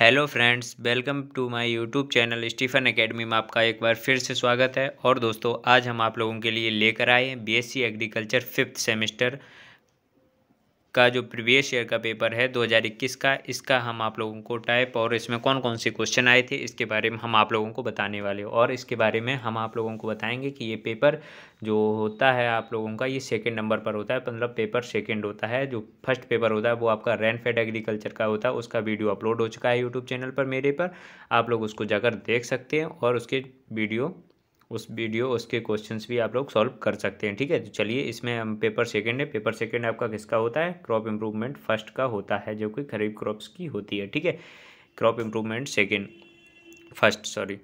hello friends welcome to my YouTube channel Stephen academy में आपका एक बार फिर से स्वागत है और दोस्तों आज हम आप लोगों के लिए लेकर आए हैं बीएससी एग्रीकल्चर फिफ्थ सेमेस्टर का जो प्रीवियस ईयर का पेपर है 2021 का इसका हम आप लोगों को टाइप और इसमें कौन कौन से क्वेश्चन आए थे इसके बारे में हम आप लोगों को बताने वाले और इसके बारे में हम आप लोगों को बताएंगे कि ये पेपर जो होता है आप लोगों का ये सेकंड नंबर पर होता है मतलब पेपर सेकंड होता है जो फर्स्ट पेपर होता है वो आपका रैनफेड एग्रीकल्चर का होता है उसका वीडियो अपलोड हो चुका है यूट्यूब चैनल पर मेरे पर आप लोग उसको जाकर देख सकते हैं और उसके वीडियो उस वीडियो उसके क्वेश्चंस भी आप लोग सॉल्व कर सकते हैं ठीक है तो चलिए इसमें हम पेपर सेकंड है पेपर सेकंड आपका किसका होता है क्रॉप इम्प्रूवमेंट फर्स्ट का होता है जो कि खरीफ क्रॉप्स की होती है ठीक है crop improvement second first sorry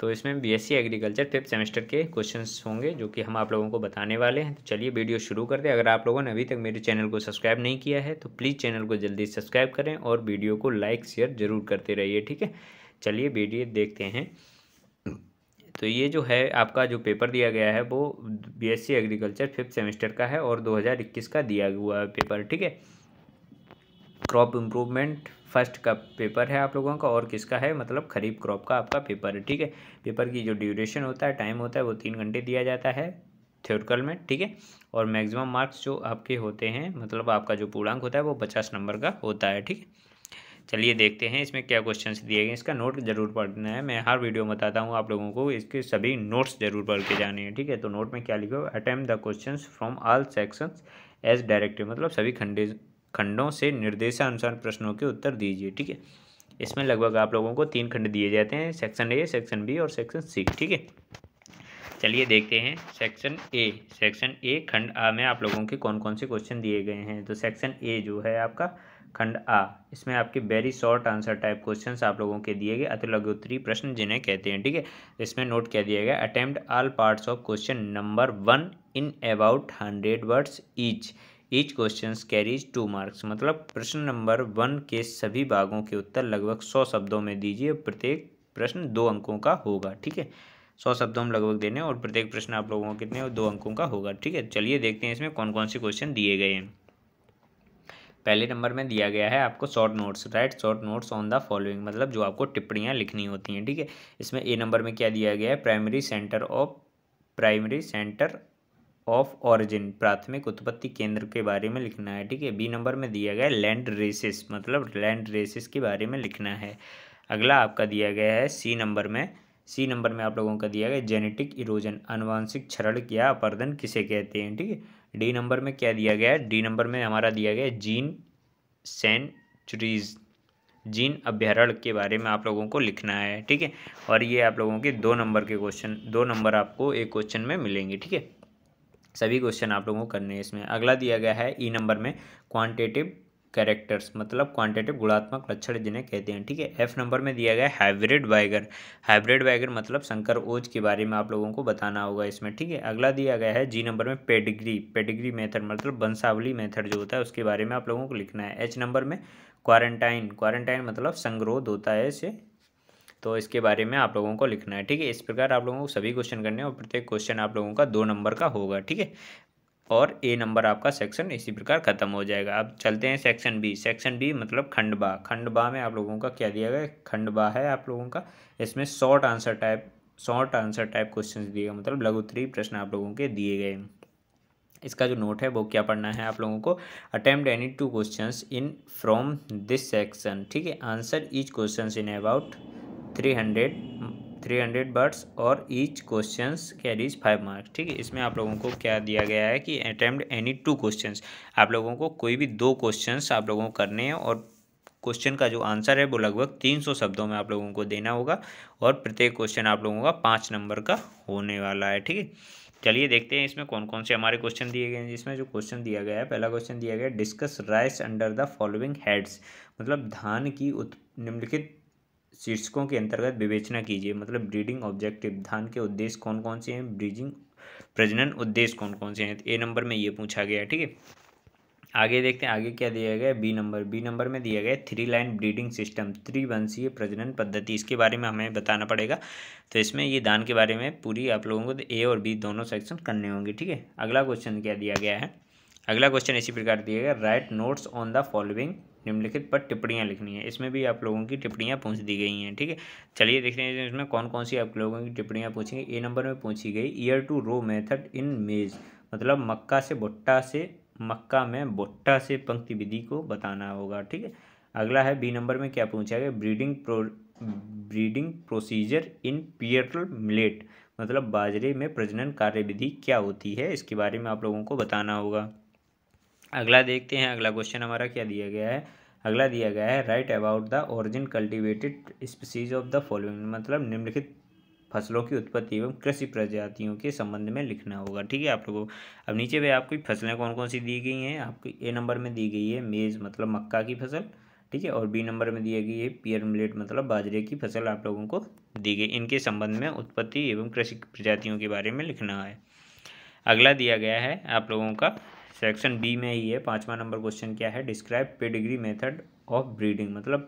तो इसमें बीएससी एग्रीकल्चर फिफ्थ सेमेस्टर के क्वेश्चंस होंगे जो कि हम आप लोगों को बताने वाले हैं तो चलिए वीडियो शुरू कर दें अगर आप लोगों ने अभी तक मेरे चैनल को सब्सक्राइब नहीं किया है तो प्लीज़ चैनल को जल्दी सब्सक्राइब करें और वीडियो को लाइक शेयर जरूर करते रहिए ठीक है चलिए वीडियो देखते हैं तो ये जो है आपका जो पेपर दिया गया है वो बीएससी एग्रीकल्चर फिफ्थ सेमेस्टर का है और 2021 का दिया हुआ है पेपर ठीक है क्रॉप इम्प्रूवमेंट फर्स्ट का पेपर है आप लोगों का और किसका है मतलब खरीफ क्रॉप का आपका पेपर है ठीक है पेपर की जो ड्यूरेशन होता है टाइम होता है वो तीन घंटे दिया जाता है थ्योरिकल में ठीक है और मैक्सिमम मार्क्स जो आपके होते हैं मतलब आपका जो पूर्णांक होता है वो पचास नंबर का होता है ठीक है चलिए देखते हैं इसमें क्या क्वेश्चंस दिए गए इसका नोट जरूर पढ़ना है मैं हर वीडियो में बताता हूँ आप लोगों को इसके सभी नोट्स जरूर पढ़ के जाने हैं ठीक है तो नोट में क्या लिखो attempt the question from all sections as directive मतलब सभी खंडे खंडों से निर्देशानुसार प्रश्नों के उत्तर दीजिए ठीक है इसमें लगभग आप लोगों को तीन खंड दिए जाते हैं सेक्शन ए सेक्शन बी और सेक्शन सी ठीक है चलिए देखते हैं सेक्शन ए सेक्शन ए खंड आ में आप लोगों के कौन कौन से क्वेश्चन दिए गए हैं तो सेक्शन ए जो है आपका खंड आ इसमें आपके very short answer type questions आप लोगों के दिए गए अति उत्तरी प्रश्न जिन्हें कहते हैं ठीक है इसमें नोट क्या दिया गया attempt all parts of question number one in about hundred words each each question carries two marks मतलब प्रश्न नंबर वन के सभी भागों के उत्तर लगभग सौ शब्दों में दीजिए प्रत्येक प्रश्न दो अंकों का होगा ठीक है सौ शब्दों में लगभग देने और प्रत्येक प्रश्न आप लोगों को कितने दो अंकों का होगा ठीक है चलिए देखते हैं इसमें कौन कौन से क्वेश्चन दिए गए हैं पहले नंबर में दिया गया है आपको short notes write short notes on the following मतलब जो आपको टिप्पणियाँ लिखनी होती हैं ठीक है इसमें ए नंबर में क्या दिया गया है primary centre of primary centre of origin प्राथमिक उत्पत्ति केंद्र के बारे में लिखना है ठीक है बी नंबर में दिया गया है लैंड रेसिस मतलब लैंड रेसिस के बारे में लिखना है अगला आपका दिया गया है सी नंबर में सी नंबर में आप लोगों का दिया गया जेनेटिक इरोजन अनुवांशिक क्षरण या अपर्दन किसे कहते हैं ठीक है डी नंबर में क्या दिया गया है डी नंबर में हमारा दिया गया जीन जीन सेंचुरीज जीन अभ्यारण्य के बारे में आप लोगों को लिखना है ठीक है और ये आप लोगों के दो नंबर के क्वेश्चन दो नंबर आपको एक क्वेश्चन में मिलेंगे ठीक है सभी क्वेश्चन आप लोगों को करने हैं इसमें अगला दिया गया है ई नंबर में क्वांटिटिव कैरेक्टर्स मतलब क्वांटिटेटिव गुणात्मक लक्षण जिन्हें कहते हैं ठीक है एफ नंबर में दिया गया हाइब्रिड वाइगर हाइब्रिड वाइगर मतलब संकर ओज के बारे में आप लोगों को बताना होगा इसमें ठीक है अगला दिया गया है जी नंबर में पेडिग्री पेडिग्री मेथड मतलब बंसावली मेथड जो होता है उसके बारे में आप लोगों को लिखना है एच नंबर में क्वारंटाइन क्वारंटाइन मतलब संग्रोध होता है इसे तो इसके बारे में आप लोगों को लिखना है ठीक है इस प्रकार आप लोगों को सभी क्वेश्चन करने हैं और प्रत्येक क्वेश्चन आप लोगों का दो नंबर का होगा ठीक है और ए नंबर आपका सेक्शन इसी प्रकार खत्म हो जाएगा अब चलते हैं सेक्शन बी सेक्शन बी मतलब खंडबा खंडबा में आप लोगों का क्या दिया गया खंडबा है आप लोगों का इसमें short answer type short answer type question दिए गए मतलब लघु उत्तरी प्रश्न आप लोगों के दिए गए इसका जो नोट है वो क्या पढ़ना है आप लोगों को attempt any two question in from this section ठीक है answer each question in about three hundred three hundred words और each question carries five marks ठीक है इसमें आप लोगों को क्या दिया गया है कि अटैम्प्ट एनी टू क्वेश्चन आप लोगों को कोई भी दो क्वेश्चन आप लोगों को करने हैं और क्वेश्चन का जो आंसर है वो लगभग तीन सौ शब्दों में आप लोगों को देना होगा और प्रत्येक क्वेश्चन आप लोगों का पाँच नंबर का होने वाला है ठीक है चलिए देखते हैं इसमें कौन कौन से हमारे क्वेश्चन दिए गए हैं जिसमें जो क्वेश्चन दिया गया है पहला क्वेश्चन दिया गया है discuss rice under the following heads मतलब धान की निम्नलिखित शीर्षकों के अंतर्गत विवेचना कीजिए मतलब ब्रीडिंग ऑब्जेक्टिव धान के उद्देश्य कौन कौन से हैं ब्रीडिंग प्रजनन उद्देश्य कौन कौन से हैं ए नंबर में ये पूछा गया ठीक है आगे देखते हैं आगे क्या दिया गया बी नंबर बी नंबर में दिया गया थ्री लाइन ब्रीडिंग सिस्टम त्रिवंशीय प्रजनन पद्धति इसके बारे में हमें बताना पड़ेगा तो इसमें ये धान के बारे में पूरी आप लोगों को ए और बी दोनों सेक्शन करने होंगे ठीक है अगला क्वेश्चन क्या दिया गया है अगला क्वेश्चन इसी प्रकार दिया गया write notes on the following निम्नलिखित पर टिप्पणियाँ लिखनी है इसमें भी आप लोगों की टिप्पणियाँ पूछ दी गई हैं ठीक है चलिए देख रहे हैं इसमें कौन कौन सी आप लोगों की टिप्पणियाँ पूछेंगे ए नंबर में पूछी गई ear to row method in maize मतलब मक्का से भुट्टा से मक्का में भुट्टा से पंक्ति विधि को बताना होगा ठीक है अगला है बी नंबर में क्या पूछा गया breeding pro breeding procedure in pearl millet मतलब बाजरे में प्रजनन कार्य विधि क्या होती है इसके बारे में आप लोगों को बताना होगा अगला देखते हैं अगला क्वेश्चन हमारा क्या दिया गया है अगला दिया गया है write about the origin cultivated species of the following मतलब निम्नलिखित फसलों की उत्पत्ति एवं कृषि प्रजातियों के संबंध में लिखना होगा ठीक है आप लोगों अब नीचे पे आपकी फसलें कौन कौन सी दी गई हैं आपकी ए नंबर में दी गई है मेज़ मतलब मक्का की फसल ठीक है और बी नंबर में दिया गई है पियर मिलेट मतलब बाजरे की फसल आप लोगों को दी गई इनके संबंध में उत्पत्ति एवं कृषि प्रजातियों के बारे में लिखना है अगला दिया गया है आप लोगों का सेक्शन बी में ही है पाँचवा नंबर क्वेश्चन क्या है describe pedigree method of breeding मतलब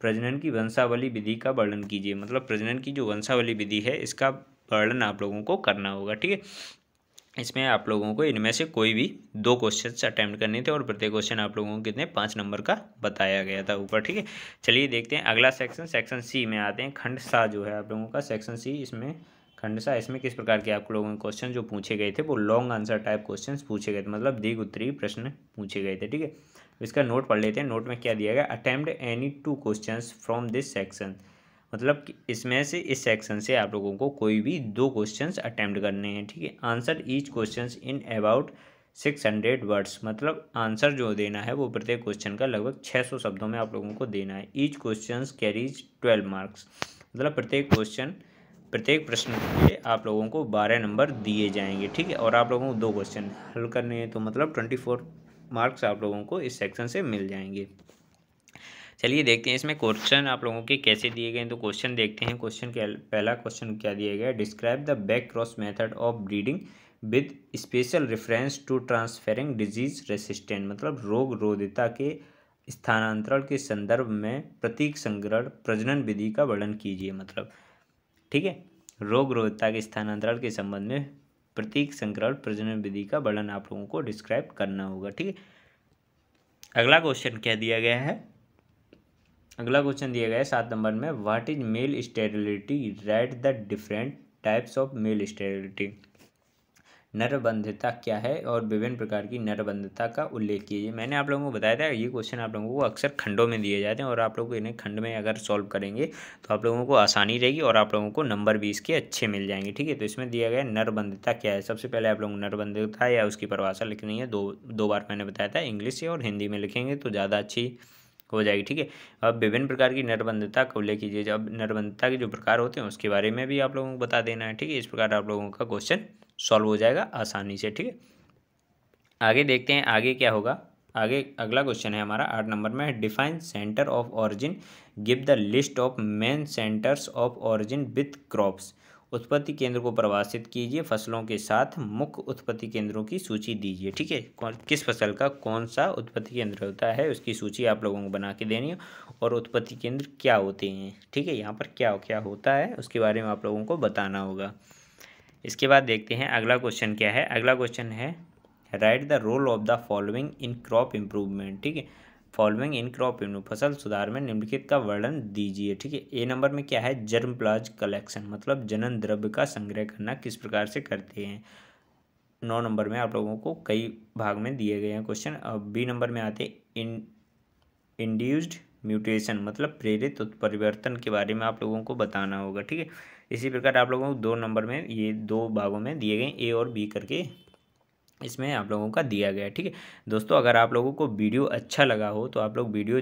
प्रजनन की वंशावली विधि का वर्णन कीजिए मतलब प्रजनन की जो वंशावली विधि है इसका वर्णन आप लोगों को करना होगा ठीक है इसमें आप लोगों को इनमें से कोई भी दो क्वेश्चन अटैम्प्ट करने थे और प्रत्येक क्वेश्चन आप लोगों को कितने पाँच नंबर का बताया गया था ऊपर ठीक है चलिए देखते हैं अगला सेक्शन सेक्शन सी में आते हैं खंड सा जो है आप लोगों का सेक्शन सी इसमें खंडसा इसमें किस प्रकार के आप लोगों के क्वेश्चन जो पूछे गए थे वो लॉन्ग आंसर टाइप क्वेश्चन पूछे गए थे मतलब दीर्घ उत्तरी प्रश्न पूछे गए थे ठीक है तो इसका नोट पढ़ लेते हैं नोट में क्या दिया गया attempt any two question from this section मतलब इसमें से इस सेक्शन से आप लोगों को कोई भी दो क्वेश्चंस अटैम्प्ट करने हैं ठीक है answer each questions in about six hundred words मतलब आंसर जो देना है वो प्रत्येक क्वेश्चन का लगभग छः सौ शब्दों में आप लोगों को देना है each question carries twelve marks मतलब प्रत्येक क्वेश्चन प्रत्येक प्रश्न के लिए आप लोगों को बारह नंबर दिए जाएंगे ठीक है और आप लोगों को दो क्वेश्चन हल करने हैं तो मतलब ट्वेंटी फोर मार्क्स आप लोगों को इस सेक्शन से मिल जाएंगे चलिए देखते हैं इसमें क्वेश्चन आप लोगों के कैसे दिए गए हैं तो क्वेश्चन देखते हैं क्वेश्चन के पहला क्वेश्चन क्या दिया गया describe the back cross method of breeding with special reference to transferring disease resistant मतलब रोग रोधिता के स्थानांतरण के संदर्भ में प्रतीक संग्रहण प्रजनन विधि का वर्णन कीजिए मतलब ठीक है रोग रोधता के स्थानांतरण के संबंध में प्रतीक संक्रमण प्रजनन विधि का वर्णन आप लोगों को डिस्क्राइब करना होगा ठीक है अगला क्वेश्चन क्या दिया गया है अगला क्वेश्चन दिया गया है सात नंबर में what is male sterility write the different types of male sterility नरबंधता क्या है और विभिन्न प्रकार की नरबंधता का उल्लेख कीजिए मैंने आप लोगों को बताया था ये क्वेश्चन आप लोगों को अक्सर खंडों में दिए जाते हैं और आप लोग इन्हें खंड में अगर सॉल्व करेंगे तो आप लोगों को आसानी रहेगी और आप लोगों को नंबर भी इसके अच्छे मिल जाएंगे ठीक है तो इसमें दिया गया नरबंधता क्या है सबसे पहले आप लोग नरबंधता या उसकी परिभाषा लिखनी है दो दो बार मैंने बताया था इंग्लिश और हिंदी में लिखेंगे तो ज़्यादा अच्छी हो जाएगी ठीक है अब विभिन्न प्रकार की नरबंधता का उल्लेख कीजिए जब नरबंधता के जो प्रकार होते हैं उसके बारे में भी आप लोगों को बता देना है ठीक है इस प्रकार आप लोगों का क्वेश्चन सॉल्व हो जाएगा आसानी से ठीक है आगे देखते हैं आगे क्या होगा आगे अगला क्वेश्चन है हमारा आठ नंबर में define centre of origin give the list of main centres of origin with crops उत्पत्ति केंद्र को प्रवासित कीजिए फसलों के साथ मुख्य उत्पत्ति केंद्रों की सूची दीजिए ठीक है किस फसल का कौन सा उत्पत्ति केंद्र होता है उसकी सूची आप लोगों को बना के देनी है और उत्पत्ति केंद्र क्या होते हैं ठीक है यहाँ पर क्या क्या होता है उसके बारे में आप लोगों को बताना होगा इसके बाद देखते हैं अगला क्वेश्चन क्या है अगला क्वेश्चन है write the role of the following in crop improvement ठीक है फॉलोइंग इन क्रॉप इम्प्रूव फसल सुधार में निम्नलिखित का वर्णन दीजिए ठीक है ए नंबर में क्या है जर्म प्लाज कलेक्शन मतलब जनन द्रव्य का संग्रह करना किस प्रकार से करते हैं नौ नंबर में आप लोगों को कई भाग में दिए गए हैं क्वेश्चन अब बी नंबर में आते हैं इन इंड्यूस्ड म्यूटेशन मतलब प्रेरित उत्परिवर्तन के बारे में आप लोगों को बताना होगा ठीक है इसी प्रकार आप लोगों को दो नंबर में ये दो भागों में दिए गए ए और बी करके इसमें आप लोगों का दिया गया ठीक है दोस्तों अगर आप लोगों को वीडियो अच्छा लगा हो तो आप लोग वीडियो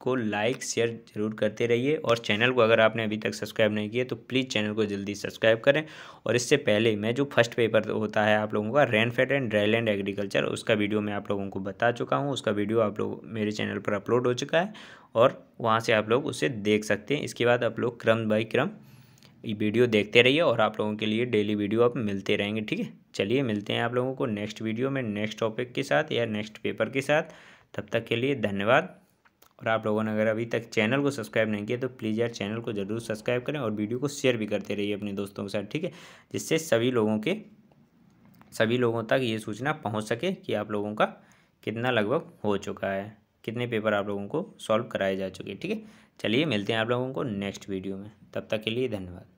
को लाइक शेयर जरूर करते रहिए और चैनल को अगर आपने अभी तक सब्सक्राइब नहीं किया तो प्लीज़ चैनल को जल्दी सब्सक्राइब करें और इससे पहले मैं जो फर्स्ट पेपर होता है आप लोगों का रेनफेड एंड ड्राईलैंड एग्रीकल्चर उसका वीडियो मैं आप लोगों को बता चुका हूँ उसका वीडियो आप लोग मेरे चैनल पर अपलोड हो चुका है और वहाँ से आप लोग उसे देख सकते हैं इसके बाद आप लोग क्रम बाई क्रम वीडियो देखते रहिए और आप लोगों के लिए डेली वीडियो आप मिलते रहेंगे ठीक है चलिए मिलते हैं आप लोगों को नेक्स्ट वीडियो में नेक्स्ट टॉपिक के साथ या नेक्स्ट पेपर के साथ तब तक के लिए धन्यवाद और आप लोगों ने अगर अभी तक चैनल को सब्सक्राइब नहीं किया तो प्लीज़ यार चैनल को ज़रूर सब्सक्राइब करें और वीडियो को शेयर भी करते रहिए अपने दोस्तों के साथ ठीक है जिससे सभी लोगों के सभी लोगों तक ये सूचना पहुँच सके कि आप लोगों का कितना लगभग हो चुका है कितने पेपर आप लोगों को सॉल्व कराए जा चुके ठीक है चलिए मिलते हैं आप लोगों को नेक्स्ट वीडियो में तब तक के लिए धन्यवाद